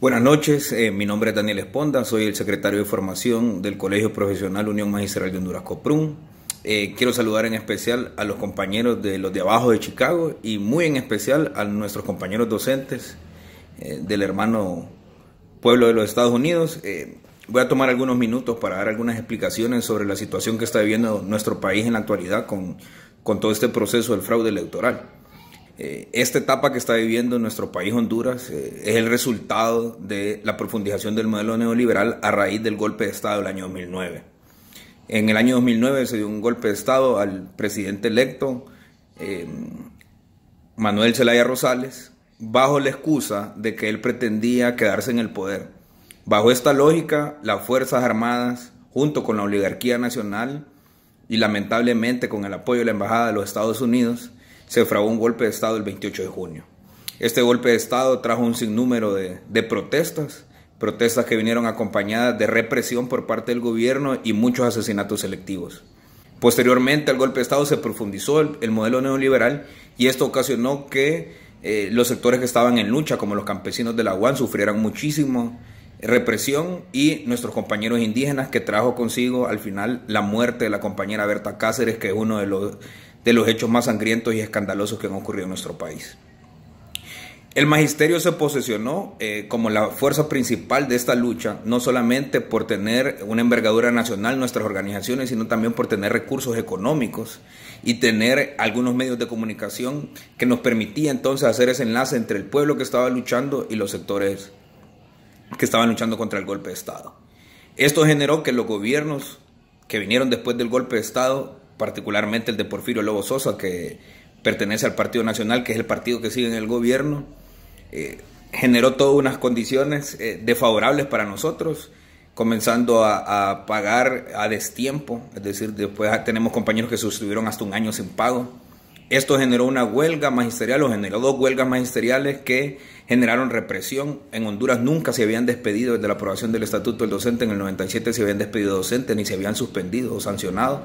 Buenas noches, eh, mi nombre es Daniel Esponda, soy el secretario de formación del Colegio Profesional Unión Magistral de Honduras Coprum. Eh, quiero saludar en especial a los compañeros de los de abajo de Chicago y muy en especial a nuestros compañeros docentes eh, del hermano pueblo de los Estados Unidos. voy a tomar algunos minutos para dar algunas explicaciones sobre la situación que está viviendo nuestro país en la actualidad con, con todo este proceso del fraude electoral. Eh, esta etapa que está viviendo nuestro país Honduras eh, es el resultado de la profundización del modelo neoliberal a raíz del golpe de Estado del año 2009. En el año 2009 se dio un golpe de Estado al presidente electo eh, Manuel Zelaya Rosales bajo la excusa de que él pretendía quedarse en el poder. Bajo esta lógica, las Fuerzas Armadas, junto con la oligarquía nacional y lamentablemente con el apoyo de la Embajada de los Estados Unidos, se fragó un golpe de Estado el 28 de junio. Este golpe de Estado trajo un sinnúmero de, protestas, protestas que vinieron acompañadas de represión por parte del gobierno y muchos asesinatos selectivos. Posteriormente el golpe de Estado se profundizó el, modelo neoliberal y esto ocasionó que eh, los sectores que estaban en lucha, como los campesinos de la UAN, sufrieran muchísimo represión y nuestros compañeros indígenas que trajo consigo al final la muerte de la compañera Berta Cáceres, que es uno de los de los hechos más sangrientos y escandalosos que han ocurrido en nuestro país. El magisterio se posesionó eh, como la fuerza principal de esta lucha, no solamente por tener una envergadura nacional nuestras organizaciones, sino también por tener recursos económicos y tener algunos medios de comunicación que nos permitía entonces hacer ese enlace entre el pueblo que estaba luchando y los sectores que estaban luchando contra el golpe de Estado. Esto generó que los gobiernos que vinieron después del golpe de Estado particularmente el de Porfirio Lobo Sosa, que pertenece al Partido Nacional, que es el partido que sigue en el gobierno, eh, generó todas unas condiciones eh, desfavorables para nosotros, comenzando a, pagar a destiempo, es decir, después tenemos compañeros que suscribieron hasta un año sin pago. Esto generó una huelga magisterial o generó dos huelgas magisteriales que generaron represión. En Honduras nunca se habían despedido desde la aprobación del Estatuto del Docente en el 97, se habían despedido docentes ni se habían suspendido o sancionado.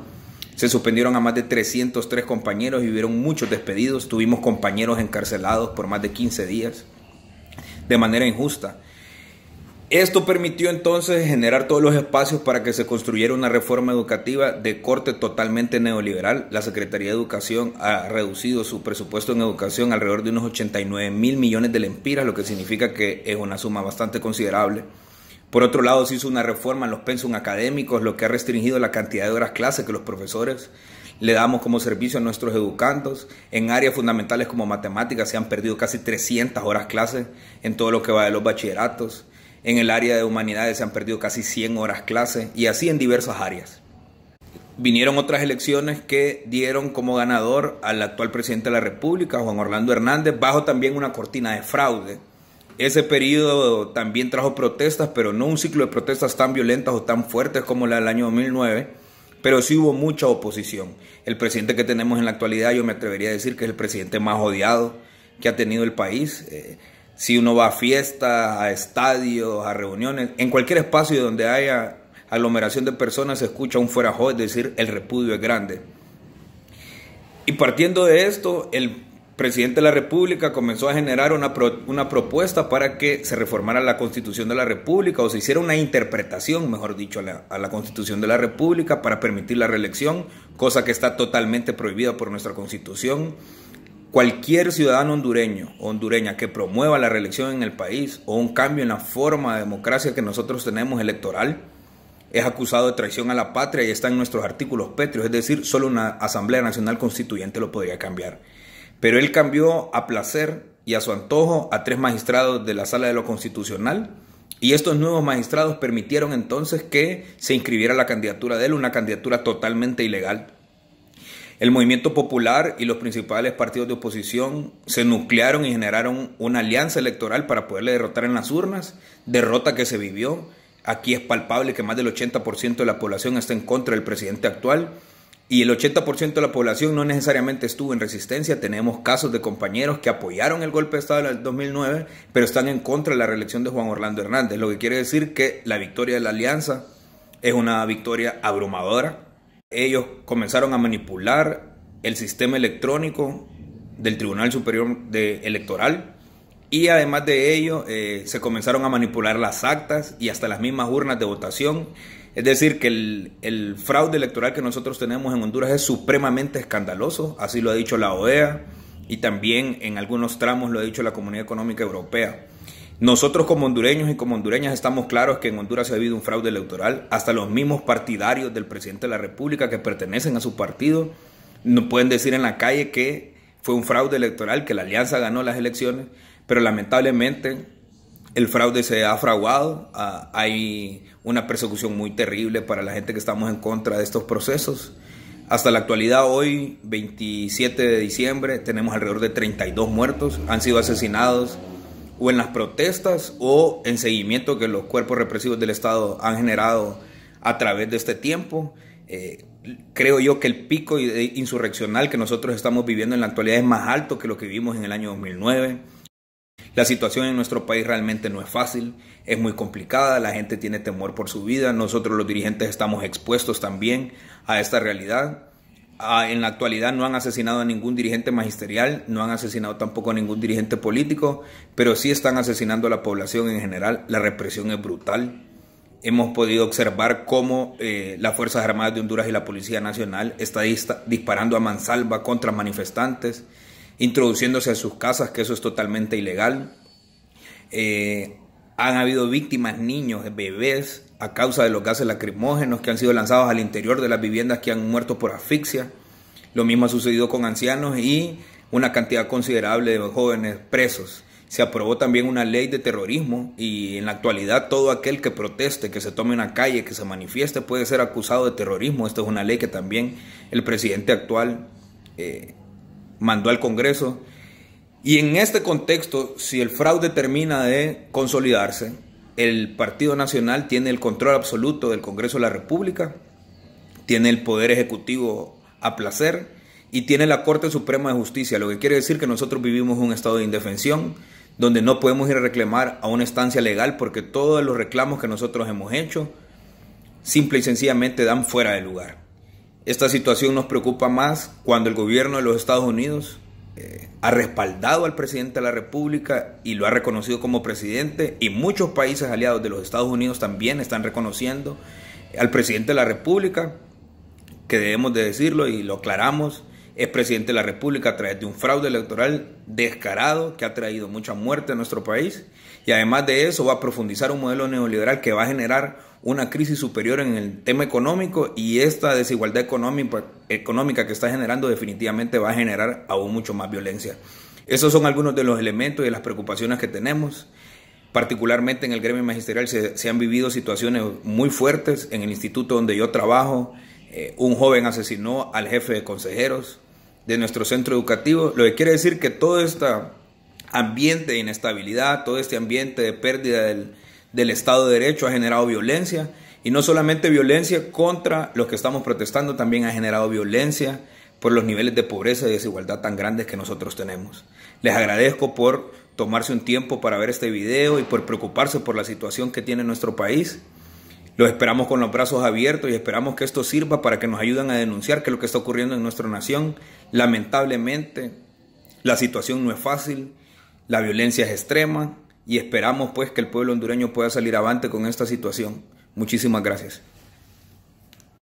Se suspendieron a más de 303 compañeros y hubieron muchos despedidos. Tuvimos compañeros encarcelados por más de 15 días de manera injusta. Esto permitió entonces generar todos los espacios para que se construyera una reforma educativa de corte totalmente neoliberal. La Secretaría de Educación ha reducido su presupuesto en educación alrededor de unos 89 mil millones de lempiras, lo que significa que es una suma bastante considerable. Por otro lado, se hizo una reforma en los pensum académicos, lo que ha restringido la cantidad de horas clase que los profesores le damos como servicio a nuestros educandos. En áreas fundamentales como matemáticas se han perdido casi 300 horas clase en todo lo que va de los bachilleratos. En el área de humanidades se han perdido casi 100 horas clase y así en diversas áreas. Vinieron otras elecciones que dieron como ganador al actual presidente de la República, Juan Orlando Hernández, bajo también una cortina de fraude. Ese periodo también trajo protestas, pero no un ciclo de protestas tan violentas o tan fuertes como la del año 2009, pero sí hubo mucha oposición. El presidente que tenemos en la actualidad, yo me atrevería a decir que es el presidente más odiado que ha tenido el país. Eh, si uno va a fiestas, a estadios, a reuniones, en cualquier espacio donde haya aglomeración de personas se escucha un fuera es decir, el repudio es grande. Y partiendo de esto, el presidente de la República comenzó a generar una, propuesta para que se reformara la Constitución de la República o se hiciera una interpretación, mejor dicho, a la, Constitución de la República para permitir la reelección, cosa que está totalmente prohibida por nuestra Constitución. Cualquier ciudadano hondureño o hondureña que promueva la reelección en el país o un cambio en la forma de democracia que nosotros tenemos electoral es acusado de traición a la patria y está en nuestros artículos pétreos, es decir, solo una Asamblea Nacional Constituyente lo podría cambiar. Pero él cambió a placer y a su antojo a tres magistrados de la Sala de lo Constitucional y estos nuevos magistrados permitieron entonces que se inscribiera la candidatura de él, una candidatura totalmente ilegal. El movimiento popular y los principales partidos de oposición se nuclearon y generaron una alianza electoral para poderle derrotar en las urnas, derrota que se vivió. Aquí es palpable que más del 80% de la población está en contra del presidente actual y el 80% de la población no necesariamente estuvo en resistencia. Tenemos casos de compañeros que apoyaron el golpe de Estado en el 2009, pero están en contra de la reelección de Juan Orlando Hernández, lo que quiere decir que la victoria de la alianza es una victoria abrumadora. Ellos comenzaron a manipular el sistema electrónico del Tribunal Superior de Electoral y además de ello eh, se comenzaron a manipular las actas y hasta las mismas urnas de votación es decir, que el, fraude electoral que nosotros tenemos en Honduras es supremamente escandaloso, así lo ha dicho la OEA y también en algunos tramos lo ha dicho la Comunidad Económica Europea. Nosotros como hondureños y como hondureñas estamos claros que en Honduras ha habido un fraude electoral, hasta los mismos partidarios del presidente de la República que pertenecen a su partido no pueden decir en la calle que fue un fraude electoral, que la alianza ganó las elecciones, pero lamentablemente el fraude se ha fraguado, ah, hay una persecución muy terrible para la gente que estamos en contra de estos procesos. Hasta la actualidad, hoy, 27 de diciembre, tenemos alrededor de 32 muertos, han sido asesinados o en las protestas o en seguimiento que los cuerpos represivos del Estado han generado a través de este tiempo. Eh, creo yo que el pico insurreccional que nosotros estamos viviendo en la actualidad es más alto que lo que vivimos en el año 2009. La situación en nuestro país realmente no es fácil, es muy complicada, la gente tiene temor por su vida, nosotros los dirigentes estamos expuestos también a esta realidad. Ah, en la actualidad no han asesinado a ningún dirigente magisterial, no han asesinado tampoco a ningún dirigente político, pero sí están asesinando a la población en general. La represión es brutal. Hemos podido observar cómo eh, las Fuerzas Armadas de Honduras y la Policía Nacional están disparando a mansalva contra manifestantes introduciéndose a sus casas, que eso es totalmente ilegal. Eh, han habido víctimas, niños, bebés, a causa de los gases lacrimógenos que han sido lanzados al interior de las viviendas que han muerto por asfixia. Lo mismo ha sucedido con ancianos y una cantidad considerable de jóvenes presos. Se aprobó también una ley de terrorismo y en la actualidad todo aquel que proteste, que se tome una calle, que se manifieste puede ser acusado de terrorismo. Esta es una ley que también el presidente actual eh, mandó al Congreso. Y en este contexto, si el fraude termina de consolidarse, el Partido Nacional tiene el control absoluto del Congreso de la República, tiene el poder ejecutivo a placer y tiene la Corte Suprema de Justicia, lo que quiere decir que nosotros vivimos un estado de indefensión donde no podemos ir a reclamar a una estancia legal porque todos los reclamos que nosotros hemos hecho simple y sencillamente dan fuera de lugar. Esta situación nos preocupa más cuando el gobierno de los Estados Unidos eh, ha respaldado al presidente de la República y lo ha reconocido como presidente y muchos países aliados de los Estados Unidos también están reconociendo al presidente de la República, que debemos de decirlo y lo aclaramos, es presidente de la República a través de un fraude electoral descarado que ha traído mucha muerte a nuestro país y además de eso va a profundizar un modelo neoliberal que va a generar una crisis superior en el tema económico y esta desigualdad económica, que está generando definitivamente va a generar aún mucho más violencia. Esos son algunos de los elementos y las preocupaciones que tenemos. Particularmente en el gremio magisterial se, han vivido situaciones muy fuertes. En el instituto donde yo trabajo, eh, un joven asesinó al jefe de consejeros, de nuestro centro educativo, lo que quiere decir que todo este ambiente de inestabilidad, todo este ambiente de pérdida del, Estado de Derecho ha generado violencia, y no solamente violencia contra los que estamos protestando, también ha generado violencia por los niveles de pobreza y desigualdad tan grandes que nosotros tenemos. Les agradezco por tomarse un tiempo para ver este video y por preocuparse por la situación que tiene nuestro país. Los esperamos con los brazos abiertos y esperamos que esto sirva para que nos ayuden a denunciar que lo que está ocurriendo en nuestra nación, lamentablemente, la situación no es fácil, la violencia es extrema y esperamos pues que el pueblo hondureño pueda salir avante con esta situación. Muchísimas gracias.